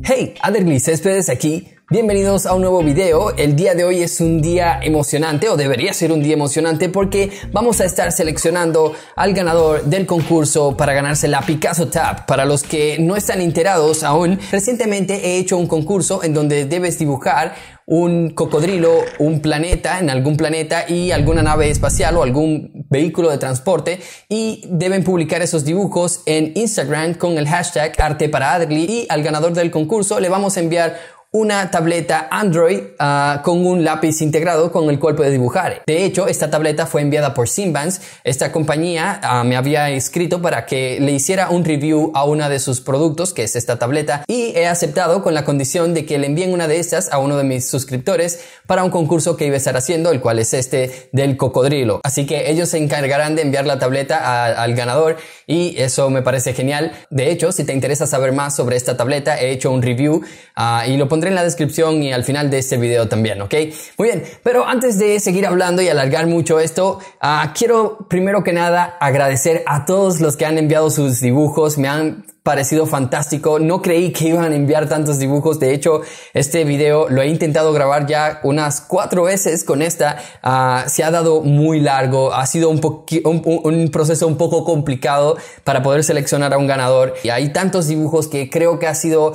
Hey, Aderly Céspedes aquí. Bienvenidos a un nuevo video. El día de hoy es un día emocionante, o debería ser un día emocionante, porque vamos a estar seleccionando al ganador del concurso para ganarse la Picasso Tab. Para los que no están enterados aún, recientemente he hecho un concurso en donde debes dibujar un cocodrilo, un planeta, en algún planeta y alguna nave espacial o algún vehículo de transporte y deben publicar esos dibujos en Instagram con el hashtag arte para Adley y al ganador del concurso le vamos a enviar una tableta Android ah, con un lápiz integrado con el cual puede dibujar. De hecho, esta tableta fue enviada por Simbans. Esta compañía ah, me había escrito para que le hiciera un review a uno de sus productos, que es esta tableta, y he aceptado con la condición de que le envíen una de estas a uno de mis suscriptores para un concurso que iba a estar haciendo, el cual es este del cocodrilo. Así que ellos se encargarán de enviar la tableta al ganador y eso me parece genial. De hecho, si te interesa saber más sobre esta tableta, he hecho un review ah, y lo pondré en la descripción y al final de este video también, ¿ok? Muy bien, pero antes de seguir hablando y alargar mucho esto, ah, quiero primero que nada agradecer a todos los que han enviado sus dibujos, me han parecido fantástico. No creí que iban a enviar tantos dibujos. De hecho, este video lo he intentado grabar ya unas cuatro veces con esta. Ah, se ha dado muy largo. Ha sido un, proceso un poco complicado para poder seleccionar a un ganador. Y hay tantos dibujos que creo que ha sido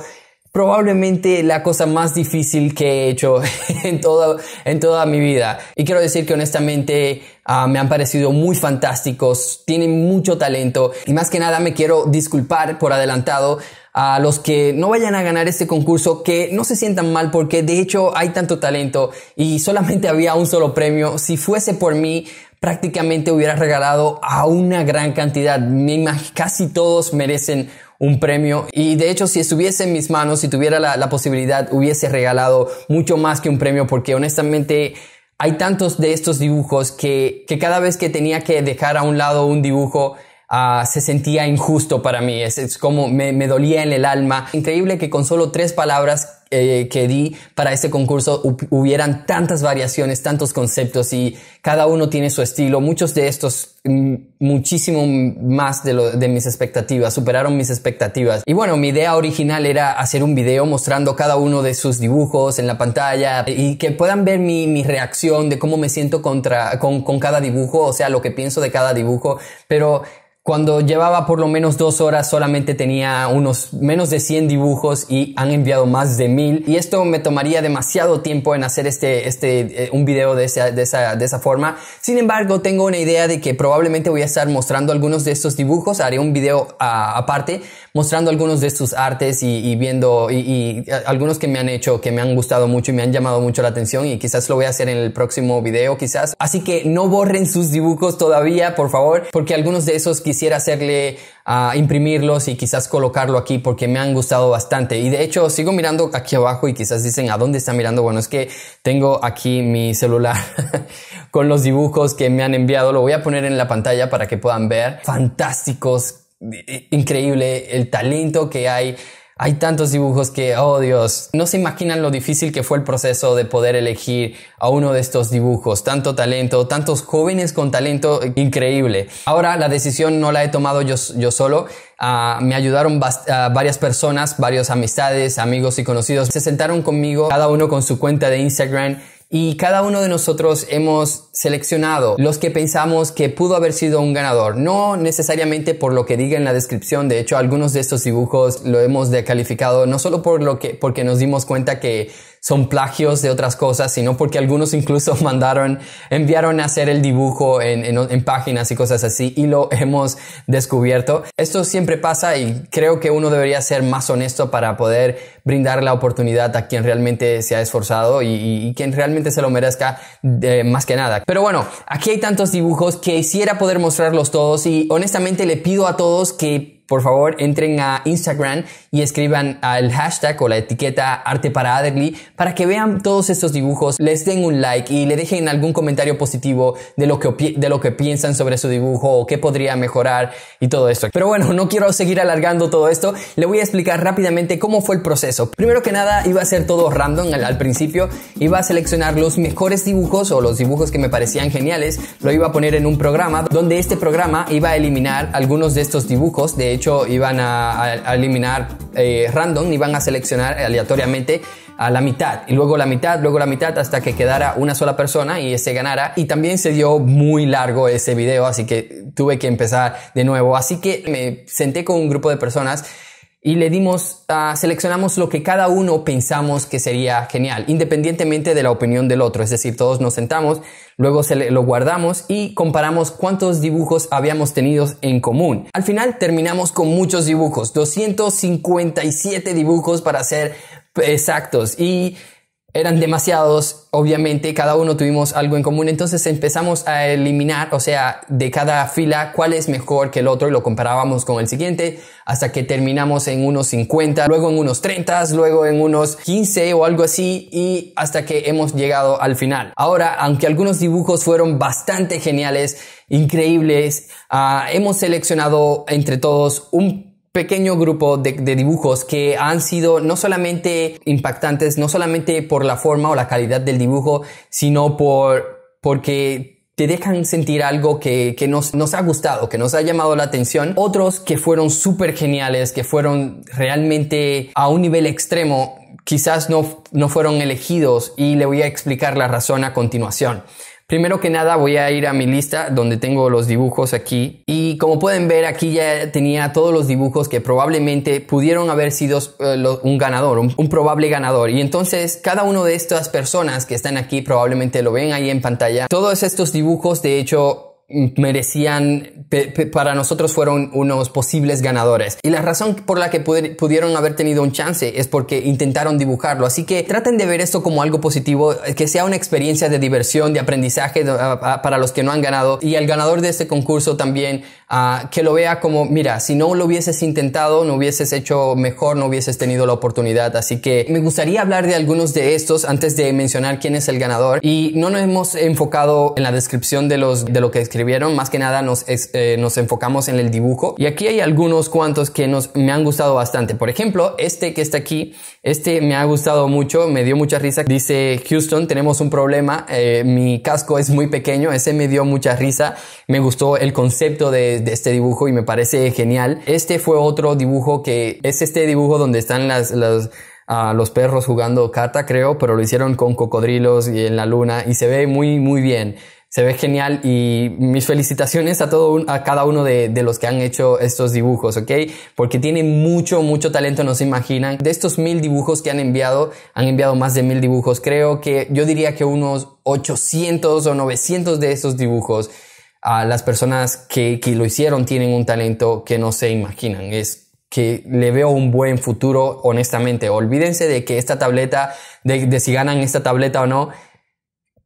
probablemente la cosa más difícil que he hecho en, todo, en toda mi vida. Y quiero decir que honestamente ah, me han parecido muy fantásticos, tienen mucho talento y más que nada me quiero disculpar por adelantado a los que no vayan a ganar este concurso, que no se sientan mal porque de hecho hay tanto talento y solamente había un solo premio. Si fuese por mí, prácticamente hubiera regalado a una gran cantidad. Casi todos merecen un premio. Y de hecho, si estuviese en mis manos, si tuviera la, posibilidad, hubiese regalado mucho más que un premio porque honestamente... Hay tantos de estos dibujos que, que cada vez que tenía que dejar a un lado un dibujo, Ah, se sentía injusto para mí, es, es como me, me, dolía en el alma. Increíble que con solo tres palabras eh, que di para este concurso hubieran tantas variaciones, tantos conceptos y cada uno tiene su estilo. Muchos de estos mm, muchísimo más de, lo, de mis expectativas, superaron mis expectativas. Y bueno, mi idea original era hacer un video mostrando cada uno de sus dibujos en la pantalla y que puedan ver mi, mi reacción de cómo me siento contra, con, con cada dibujo, o sea, lo que pienso de cada dibujo, pero cuando llevaba por lo menos dos horas solamente tenía unos menos de 100 dibujos y han enviado más de 1000. Y esto me tomaría demasiado tiempo en hacer este, este, eh, un video de esa, de, esa, de esa forma. Sin embargo, tengo una idea de que probablemente voy a estar mostrando algunos de estos dibujos. Haré un video ah, aparte mostrando algunos de estos artes y, viendo y, eh, algunos que me han hecho, que me han gustado mucho y me han llamado mucho la atención y quizás lo voy a hacer en el próximo video quizás. Así que no borren sus dibujos todavía, por favor, porque algunos de esos quizás quisiera hacerle a ah, imprimirlos y quizás colocarlo aquí porque me han gustado bastante. Y de hecho sigo mirando aquí abajo y quizás dicen, ¿a dónde está mirando? Bueno, es que tengo aquí mi celular con los dibujos que me han enviado. Lo voy a poner en la pantalla para que puedan ver. Fantásticos, increíble el talento que hay hay tantos dibujos que, oh Dios, no se imaginan lo difícil que fue el proceso de poder elegir a uno de estos dibujos. Tanto talento, tantos jóvenes con talento increíble. Ahora la decisión no la he tomado yo, solo. Ah, me ayudaron ah, varias personas, varios amistades, amigos y conocidos. Se sentaron conmigo, cada uno con su cuenta de Instagram y cada uno de nosotros hemos seleccionado los que pensamos que pudo haber sido un ganador. No necesariamente por lo que diga en la descripción, de hecho algunos de estos dibujos lo hemos decalificado no solo por lo que, porque nos dimos cuenta que son plagios de otras cosas, sino porque algunos incluso mandaron, enviaron a hacer el dibujo en, páginas y cosas así y lo hemos descubierto. Esto siempre pasa y creo que uno debería ser más honesto para poder brindar la oportunidad a quien realmente se ha esforzado y, quien realmente se lo merezca eh, más que nada. Pero bueno, aquí hay tantos dibujos que quisiera poder mostrarlos todos y honestamente le pido a todos que por favor entren a Instagram y escriban al hashtag o la etiqueta arte para Adderley para que vean todos estos dibujos, les den un like y le dejen algún comentario positivo de lo que, de lo que piensan sobre su dibujo o qué podría mejorar y todo esto. Pero bueno, no quiero seguir alargando todo esto, le voy a explicar rápidamente cómo fue el proceso. Primero que nada, iba a ser todo random al, al principio, iba a seleccionar los mejores dibujos o los dibujos que me parecían geniales, lo iba a poner en un programa donde este programa iba a eliminar algunos de estos dibujos de hecho iban a, eliminar random eh, random, iban a seleccionar aleatoriamente a la mitad y luego la mitad, luego la mitad hasta que quedara una sola persona y ese ganara. Y también se dio muy largo ese video, así que tuve que empezar de nuevo. Así que me senté con un grupo de personas y le dimos, ah, seleccionamos lo que cada uno pensamos que sería genial, independientemente de la opinión del otro. Es decir, todos nos sentamos, luego se lo guardamos y comparamos cuántos dibujos habíamos tenido en común. Al final terminamos con muchos dibujos, 257 dibujos para ser exactos y eran demasiados, obviamente cada uno tuvimos algo en común, entonces empezamos a eliminar, o sea, de cada fila cuál es mejor que el otro y lo comparábamos con el siguiente hasta que terminamos en unos 50, luego en unos 30, luego en unos 15 o algo así y hasta que hemos llegado al final. Ahora, aunque algunos dibujos fueron bastante geniales, increíbles, ah, hemos seleccionado entre todos un pequeño grupo de, dibujos que han sido no solamente impactantes, no solamente por la forma o la calidad del dibujo, sino porque te dejan sentir algo que, nos, ha gustado, que nos ha llamado la atención. Otros que fueron súper geniales, que fueron realmente a un nivel extremo, quizás no fueron elegidos y le voy a explicar la razón a continuación. Primero que nada voy a ir a mi lista donde tengo los dibujos aquí y como pueden ver aquí ya tenía todos los dibujos que probablemente pudieron haber sido eh, un ganador, un, un, probable ganador. Y entonces cada uno de estas personas que están aquí probablemente lo ven ahí en pantalla. Todos estos dibujos de hecho merecían, para nosotros fueron unos posibles ganadores. Y la razón por la que pudieron haber tenido un chance es porque intentaron dibujarlo. Así que traten de ver esto como algo positivo, que sea una experiencia de diversión, de aprendizaje para los que no han ganado. Y el ganador de este concurso también que lo vea como, mira, si no lo hubieses intentado, no hubieses hecho mejor, no hubieses tenido la oportunidad. Así que me gustaría hablar de algunos de estos antes de mencionar quién es el ganador. Y no nos hemos enfocado en la descripción de, los, de lo que escribieron, más que nada nos, eh, nos enfocamos en el dibujo. Y aquí hay algunos cuantos que nos, me han gustado bastante. Por ejemplo, este que está aquí, este me ha gustado mucho, me dio mucha risa. Dice, Houston, tenemos un problema, eh, mi casco es muy pequeño, ese me dio mucha risa, me gustó el concepto de de, este dibujo y me parece genial. Este fue otro dibujo que es este dibujo donde están las, ah, los perros jugando carta creo, pero lo hicieron con cocodrilos y en la luna y se ve muy, muy bien. Se ve genial y mis felicitaciones a todo a cada uno de, los que han hecho estos dibujos, ¿ok? Porque tienen mucho, mucho talento, no se imaginan. De estos mil dibujos que han enviado, han enviado más de mil dibujos. Creo que yo diría que unos 800 o 900 de estos dibujos a las personas que, que, lo hicieron tienen un talento que no se imaginan. Es que le veo un buen futuro, honestamente. Olvídense de que esta tableta, de si ganan esta tableta o no,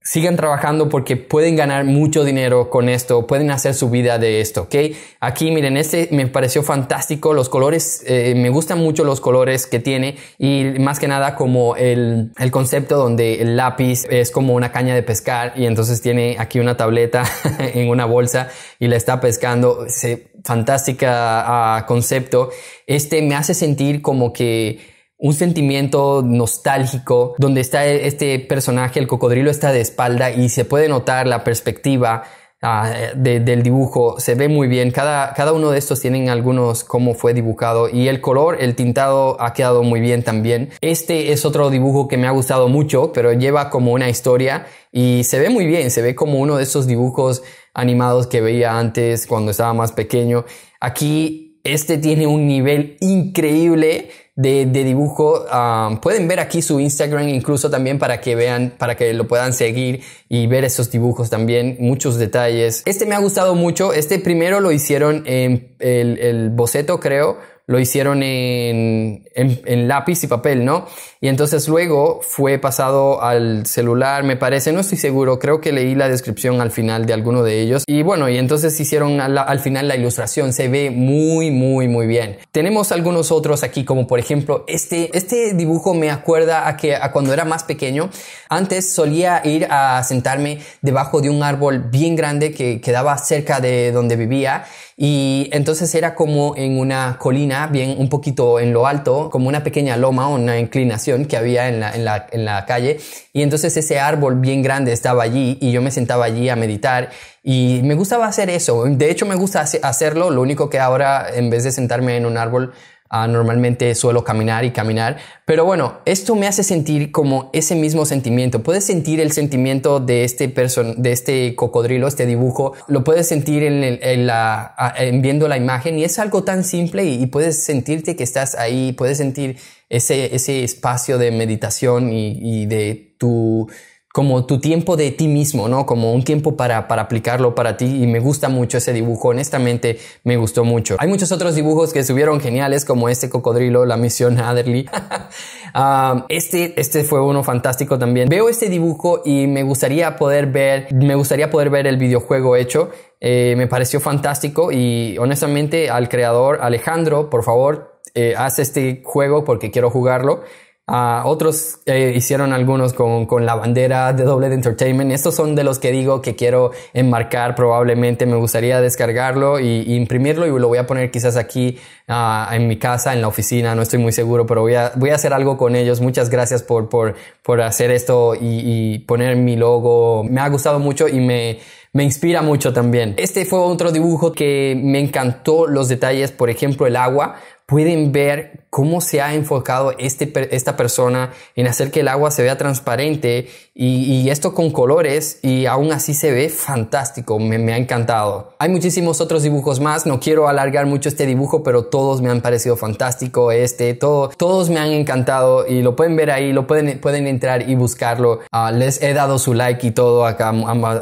sigan trabajando porque pueden ganar mucho dinero con esto, pueden hacer su vida de esto, ¿ok? Aquí miren, este me pareció fantástico, los colores, eh, me gustan mucho los colores que tiene y más que nada como el, el, concepto donde el lápiz es como una caña de pescar y entonces tiene aquí una tableta en una bolsa y la está pescando, Se, fantástica ah, concepto. Este me hace sentir como que un sentimiento nostálgico donde está e-, este personaje, el cocodrilo está de espalda y se puede notar la perspectiva ah, del dibujo se ve muy bien. Cada, cada uno de estos tienen algunos como fue dibujado y el color, el tintado ha quedado muy bien también. Este es otro dibujo que me ha gustado mucho, pero lleva como una historia y se ve muy bien. Se ve como uno de esos dibujos animados que veía antes cuando estaba más pequeño. Aquí este tiene un nivel increíble de, dibujo. Ah, pueden ver aquí su Instagram incluso también para que vean, para que lo puedan seguir y ver esos dibujos también, muchos detalles. Este me ha gustado mucho. Este primero lo hicieron en el, el boceto, creo. Lo hicieron en, en lápiz y papel, ¿no? Y entonces luego fue pasado al celular, me parece, no estoy seguro, creo que leí la descripción al final de alguno de ellos. Y bueno, y entonces hicieron al, final la ilustración, se ve muy, muy, muy bien. Tenemos algunos otros aquí, como por ejemplo este, este dibujo me acuerda a que cuando era más pequeño, antes solía ir a sentarme debajo de un árbol bien grande que quedaba cerca de donde vivía y entonces era como en una colina, bien un poquito en lo alto, como una pequeña loma, o una inclinación que había en la, en la calle y entonces ese árbol bien grande estaba allí y yo me sentaba allí a meditar y me gustaba hacer eso. De hecho, me gusta hacerlo. Lo único que ahora, en vez de sentarme en un árbol, Ah, normalmente suelo caminar y caminar. Pero bueno, esto me hace sentir como ese mismo sentimiento. Puedes sentir el sentimiento de este, person de este cocodrilo, este dibujo. Lo puedes sentir en, la, ah, viendo la imagen y es algo tan simple y, puedes sentirte que estás ahí, puedes sentir ese, ese espacio de meditación y, y de tu como tu tiempo de ti mismo, ¿no? Como un tiempo para, para aplicarlo para ti y me gusta mucho ese dibujo, honestamente me gustó mucho. Hay muchos otros dibujos que subieron geniales como este cocodrilo, la misión Adderley. Ah, este, este fue uno fantástico también. Veo este dibujo y me gustaría poder ver, me gustaría poder ver el videojuego hecho. Eh, me pareció fantástico y honestamente al creador Alejandro, por favor, eh, haz este juego porque quiero jugarlo. Ah, otros eh, hicieron algunos con, con, la bandera de Doble Entertainment. Estos son de los que digo que quiero enmarcar probablemente. Me gustaría descargarlo e imprimirlo y lo voy a poner quizás aquí ah, en mi casa, en la oficina. No estoy muy seguro, pero voy a, voy a hacer algo con ellos. Muchas gracias por, por, por hacer esto y, y poner mi logo. Me ha gustado mucho y me me inspira mucho también. Este fue otro dibujo que me encantó los detalles, por ejemplo el agua. Pueden ver cómo se ha enfocado este, esta persona en hacer que el agua se vea transparente y, esto con colores y aún así se ve fantástico, me, ha encantado. Hay muchísimos otros dibujos más, no quiero alargar mucho este dibujo, pero todos me han parecido fantástico, este, todo, todos me han encantado y lo pueden ver ahí, lo pueden, pueden entrar y buscarlo. Ah, les he dado su like y todo acá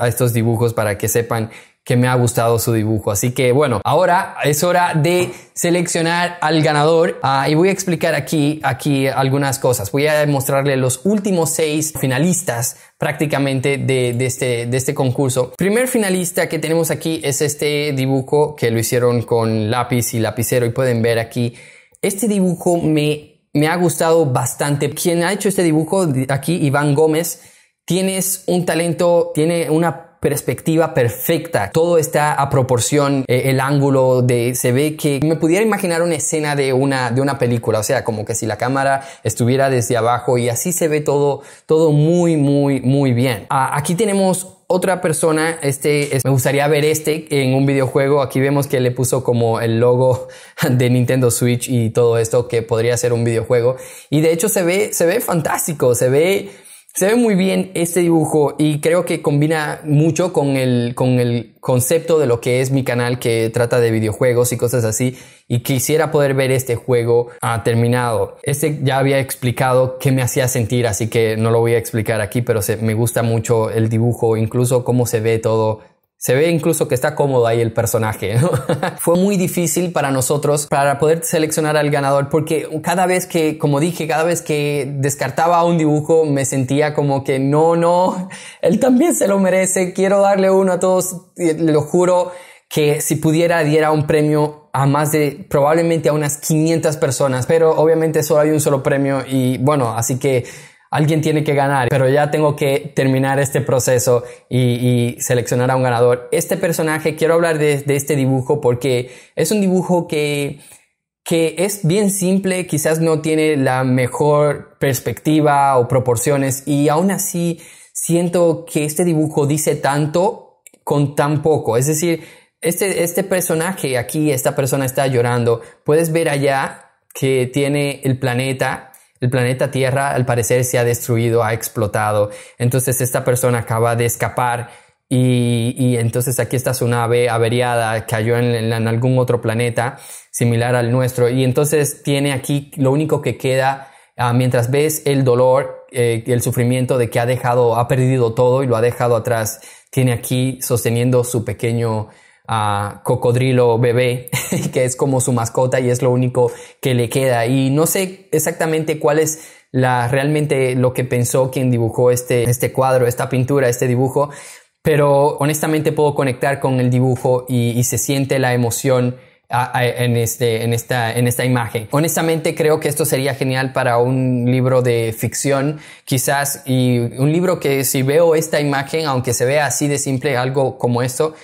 a estos dibujos para que sepan que me ha gustado su dibujo. Así que bueno, ahora es hora de seleccionar al ganador ah, y voy a explicar aquí, aquí algunas cosas. Voy a mostrarle los últimos seis finalistas prácticamente de, de, este, de este concurso. Primer finalista que tenemos aquí es este dibujo que lo hicieron con lápiz y lapicero y pueden ver aquí. Este dibujo me, me ha gustado bastante. Quien ha hecho este dibujo aquí, Iván Gómez, tienes un talento, tiene una perspectiva perfecta. Todo está a proporción, eh, el ángulo de, se ve que me pudiera imaginar una escena de una, de una película. O sea, como que si la cámara estuviera desde abajo y así se ve todo, todo muy, muy, muy bien. Ah, aquí tenemos otra persona, este, me gustaría ver este en un videojuego. Aquí vemos que le puso como el logo de Nintendo Switch y todo esto que podría ser un videojuego. Y de hecho se ve, se ve fantástico, se ve se ve muy bien este dibujo y creo que combina mucho con el, con el concepto de lo que es mi canal que trata de videojuegos y cosas así y quisiera poder ver este juego ah, terminado. Este ya había explicado qué me hacía sentir, así que no lo voy a explicar aquí, pero me gusta mucho el dibujo, incluso cómo se ve todo se ve incluso que está cómodo ahí el personaje. Fue muy difícil para nosotros para poder seleccionar al ganador porque cada vez que, como dije, cada vez que descartaba un dibujo me sentía como que no, no, él también se lo merece, quiero darle uno a todos, lo juro que si pudiera diera un premio a más de probablemente a unas 500 personas, pero obviamente solo hay un solo premio y bueno, así que alguien tiene que ganar, pero ya tengo que terminar este proceso y, seleccionar a un ganador. Este personaje, quiero hablar de, este dibujo porque es un dibujo que, que es bien simple, quizás no tiene la mejor perspectiva o proporciones y aún así siento que este dibujo dice tanto con tan poco. Es decir, este, este personaje aquí, esta persona está llorando, puedes ver allá que tiene el planeta el planeta Tierra al parecer se ha destruido, ha explotado. Entonces esta persona acaba de escapar y, y entonces aquí está su nave averiada, cayó en, en algún otro planeta similar al nuestro. Y entonces tiene aquí lo único que queda ah, mientras ves el dolor, eh, el sufrimiento de que ha dejado, ha perdido todo y lo ha dejado atrás, tiene aquí sosteniendo su pequeño a Cocodrilo Bebé, que es como su mascota y es lo único que le queda. Y no sé exactamente cuál es la, realmente lo que pensó quien dibujó este, este cuadro, esta pintura, este dibujo, pero honestamente puedo conectar con el dibujo y, se siente la emoción en, este, en, esta, en esta imagen. Honestamente creo que esto sería genial para un libro de ficción, quizás, y un libro que si veo esta imagen, aunque se vea así de simple, algo como esto,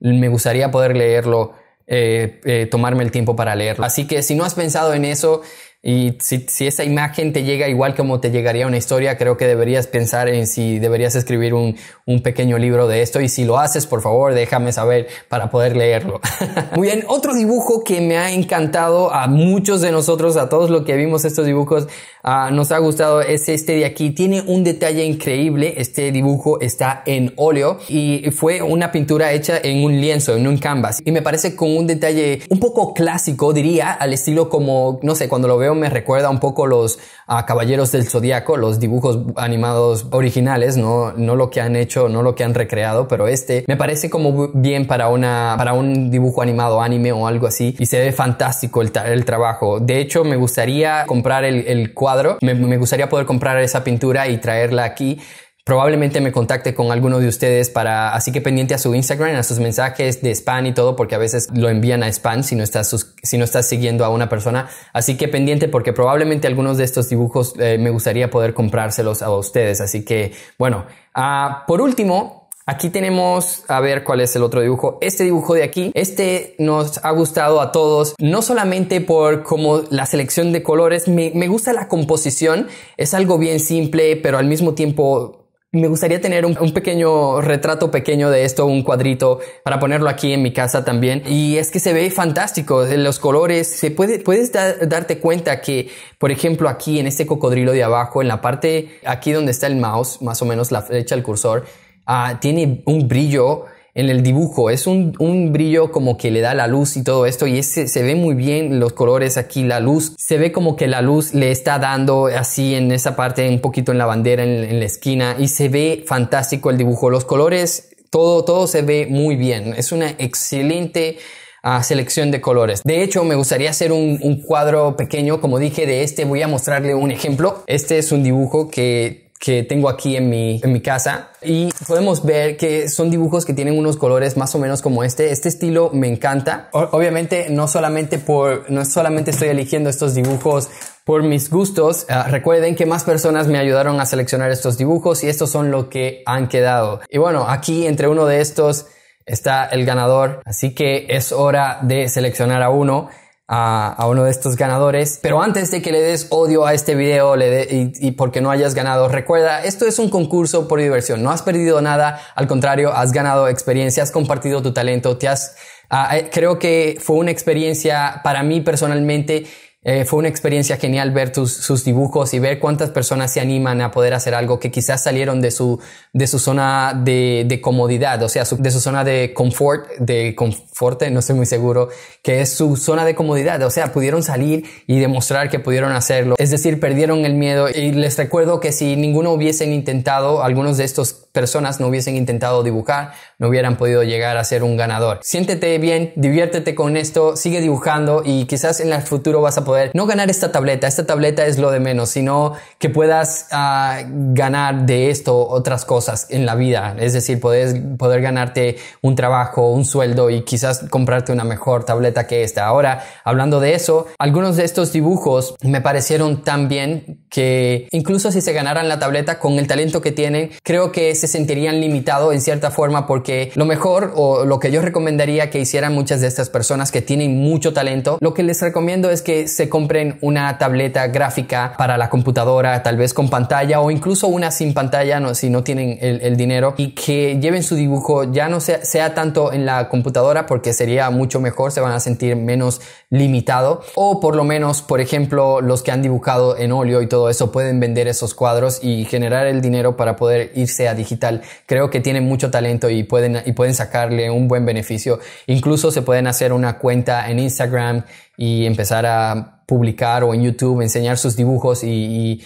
me gustaría poder leerlo, eh, eh, tomarme el tiempo para leerlo. Así que si no has pensado en eso, y si, esa imagen te llega igual como te llegaría una historia, creo que deberías pensar en si deberías escribir un, un pequeño libro de esto. Y si lo haces, por favor, déjame saber para poder leerlo. Muy bien, otro dibujo que me ha encantado a muchos de nosotros, a todos los que vimos estos dibujos, ah, nos ha gustado es este de aquí. Tiene un detalle increíble. Este dibujo está en óleo y fue una pintura hecha en un lienzo, en un canvas. Y me parece con un detalle un poco clásico, diría, al estilo como, no sé, cuando lo veo me recuerda un poco los a Caballeros del Zodíaco, los dibujos animados originales, no, no lo que han hecho, no lo que han recreado, pero este me parece como bien para, una, para un dibujo animado anime o algo así y se ve fantástico el, trabajo. De hecho, me gustaría comprar el, cuadro, me gustaría poder comprar esa pintura y traerla aquí Probablemente me contacte con alguno de ustedes para, así que pendiente a su Instagram, a sus mensajes de spam y todo, porque a veces lo envían a spam si no estás, si no estás siguiendo a una persona. Así que pendiente porque probablemente algunos de estos dibujos eh, me gustaría poder comprárselos a ustedes. Así que, bueno, ah, por último, Aquí tenemos, a ver cuál es el otro dibujo. Este dibujo de aquí, este nos ha gustado a todos, no solamente por como la selección de colores, me, me gusta la composición, es algo bien simple, pero al mismo tiempo me gustaría tener un, pequeño retrato pequeño de esto, un cuadrito para ponerlo aquí en mi casa también. Y es que se ve fantástico, eh, los colores. Se puede, puedes darte cuenta que, por ejemplo, aquí en este cocodrilo de abajo, en la parte aquí donde está el mouse, más o menos la flecha, el cursor, ah, tiene un brillo en el dibujo. Es un, un, brillo como que le da la luz y todo esto y ese, se ve muy bien los colores aquí, la luz. Se ve como que la luz le está dando así en esa parte, un poquito en la bandera, en, la esquina y se ve fantástico el dibujo. Los colores, todo, todo se ve muy bien. Es una excelente ah, selección de colores. De hecho, me gustaría hacer un, un, cuadro pequeño, como dije, de este voy a mostrarle un ejemplo. Este es un dibujo que que tengo aquí en mi, en mi casa y podemos ver que son dibujos que tienen unos colores más o menos como este. Este estilo me encanta. obviamente no solamente por, no solamente estoy eligiendo estos dibujos por mis gustos. Ah, recuerden que más personas me ayudaron a seleccionar estos dibujos y estos son lo que han quedado. Y bueno, aquí entre uno de estos está el ganador. Así que es hora de seleccionar a uno a, uno de estos ganadores. Pero antes de que le des odio a este video le y, porque no hayas ganado, recuerda, esto es un concurso por diversión. No has perdido nada, al contrario, has ganado experiencia, has compartido tu talento, te has... Ah, eh, creo que fue una experiencia para mí personalmente eh, fue una experiencia genial ver tus, sus dibujos y ver cuántas personas se animan a poder hacer algo que quizás salieron de su, de su zona de, de comodidad, o sea, de su zona de confort, de confort, no estoy muy seguro, que es su zona de comodidad, o sea, pudieron salir y demostrar que pudieron hacerlo, es decir, perdieron el miedo y les recuerdo que si ninguno hubiesen intentado, algunos de estas personas no hubiesen intentado dibujar, no hubieran podido llegar a ser un ganador. Siéntete bien, diviértete con esto, sigue dibujando y quizás en el futuro vas a poder no ganar esta tableta, esta tableta es lo de menos, sino que puedas ah, ganar de esto otras cosas en la vida. Es decir, puedes, poder ganarte un trabajo, un sueldo y quizás comprarte una mejor tableta que esta. Ahora, hablando de eso, algunos de estos dibujos me parecieron tan bien que incluso si se ganaran la tableta con el talento que tienen, creo que se sentirían limitados en cierta forma porque lo mejor o lo que yo recomendaría que hicieran muchas de estas personas que tienen mucho talento, lo que les recomiendo es que se compren una tableta gráfica para la computadora, tal vez con pantalla o incluso una sin pantalla no, si no tienen el, dinero y que lleven su dibujo ya no sea, sea tanto en la computadora porque sería mucho mejor, se van a sentir menos limitado o por lo menos, por ejemplo, los que han dibujado en óleo y todo eso pueden vender esos cuadros y generar el dinero para poder irse a digital. Creo que tienen mucho talento y pueden, y pueden sacarle un buen beneficio. Incluso se pueden hacer una cuenta en Instagram y empezar a publicar o en YouTube enseñar sus dibujos y,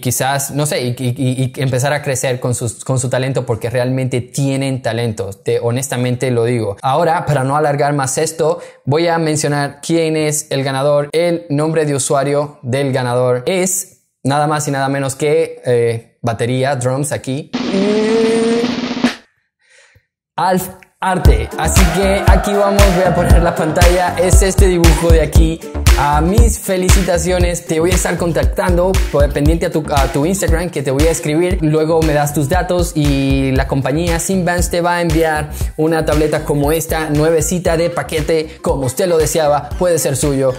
quizás, no sé, y, empezar a crecer con, sus, con su talento porque realmente tienen talento, te, honestamente lo digo. Ahora, para no alargar más esto, voy a mencionar quién es el ganador. El nombre de usuario del ganador es nada más y nada menos que eh, batería, drums aquí. Eh. Alf arte. Así que aquí vamos, voy a poner la pantalla, es este dibujo de aquí a mis felicitaciones, te voy a estar contactando pendiente a tu, Instagram que te voy a escribir. Luego me das tus datos y la compañía Simbans te va a enviar una tableta como esta, nuevecita de paquete, como usted lo deseaba, puede ser suyo.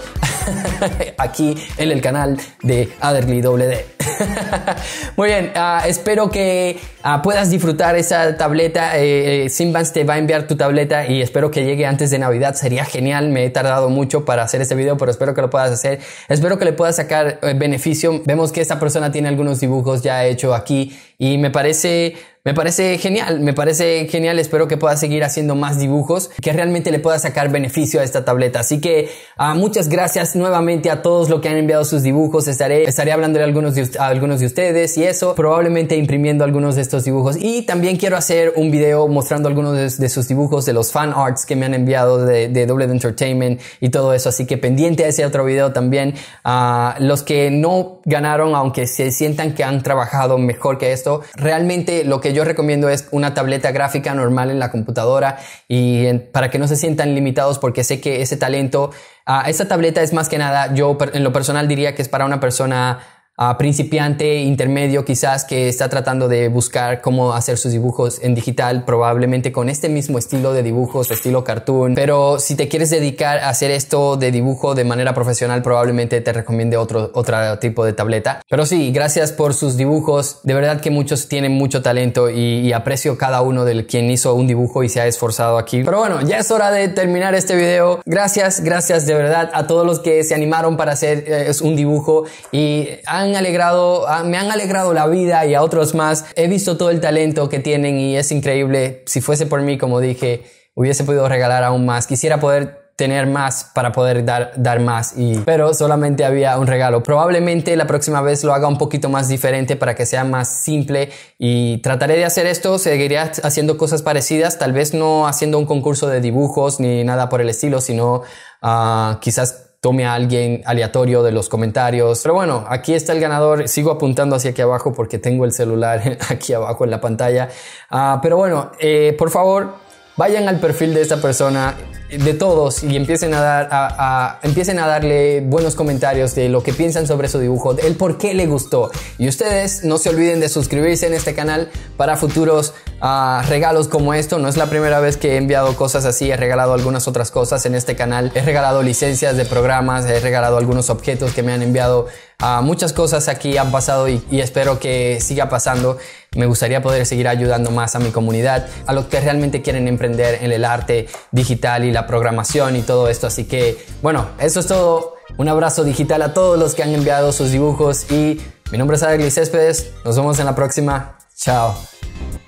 Aquí en el canal de Aderly WD. Muy bien, ah, espero que ah, puedas disfrutar esa tableta. Eh, eh, Simbans te va a enviar tu tableta y espero que llegue antes de Navidad. Sería genial. Me he tardado mucho para hacer este video, pero espero espero que lo puedas hacer, espero que le puedas sacar eh, beneficio. Vemos que esta persona tiene algunos dibujos ya hecho aquí y me parece me parece genial, me parece genial, espero que pueda seguir haciendo más dibujos, que realmente le pueda sacar beneficio a esta tableta. Así que ah, muchas gracias nuevamente a todos los que han enviado sus dibujos, estaré, estaré hablando de algunos de, algunos de ustedes y eso, probablemente imprimiendo algunos de estos dibujos. Y también quiero hacer un video mostrando algunos de, sus dibujos, de los fan arts que me han enviado de, de Entertainment y todo eso, así que pendiente a ese otro video también. a ah, los que no ganaron, aunque se sientan que han trabajado mejor que esto, realmente lo que yo recomiendo es una tableta gráfica normal en la computadora y para que no se sientan limitados porque sé que ese talento, a ah, esta tableta es más que nada, yo en lo personal diría que es para una persona a principiante, intermedio quizás, que está tratando de buscar cómo hacer sus dibujos en digital, probablemente con este mismo estilo de dibujos, estilo cartoon. Pero si te quieres dedicar a hacer esto de dibujo de manera profesional, probablemente te recomiende otro, otro tipo de tableta. Pero sí, gracias por sus dibujos. De verdad que muchos tienen mucho talento y, aprecio cada uno del quien hizo un dibujo y se ha esforzado aquí. Pero bueno, ya es hora de terminar este video. Gracias, gracias de verdad a todos los que se animaron para hacer eh, un dibujo y han han alegrado, ah, me han alegrado la vida y a otros más. He visto todo el talento que tienen y es increíble. Si fuese por mí, como dije, hubiese podido regalar aún más. Quisiera poder tener más para poder dar, dar más y pero solamente había un regalo probablemente la próxima vez lo haga un poquito más diferente para que sea más simple y trataré de hacer esto seguiré haciendo cosas parecidas tal vez no haciendo un concurso de dibujos ni nada por el estilo sino ah, quizás tome a alguien aleatorio de los comentarios. Pero bueno, aquí está el ganador. Sigo apuntando hacia aquí abajo porque tengo el celular aquí abajo en la pantalla. Ah, pero bueno, eh, por favor, vayan al perfil de esta persona de todos y empiecen a, dar, a, empiecen a darle buenos comentarios de lo que piensan sobre su dibujo, el por qué le gustó. Y ustedes no se olviden de suscribirse en este canal para futuros ah, regalos como esto. No es la primera vez que he enviado cosas así, he regalado algunas otras cosas en este canal. He regalado licencias de programas, he regalado algunos objetos que me han enviado. Ah, muchas cosas aquí han pasado y espero que siga pasando. Me gustaría poder seguir ayudando más a mi comunidad, a los que realmente quieren emprender en el arte digital y la programación y todo esto. Así que, bueno, eso es todo. Un abrazo digital a todos los que han enviado sus dibujos y mi nombre es Adri Céspedes. Nos vemos en la próxima. Chao.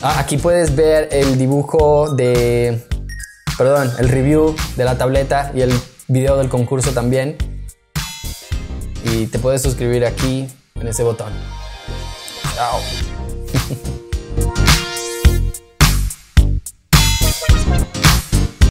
Ah, aquí puedes ver el dibujo de, perdón, el review de la tableta y el video del concurso también. Y te puedes suscribir aquí en ese botón. Chao.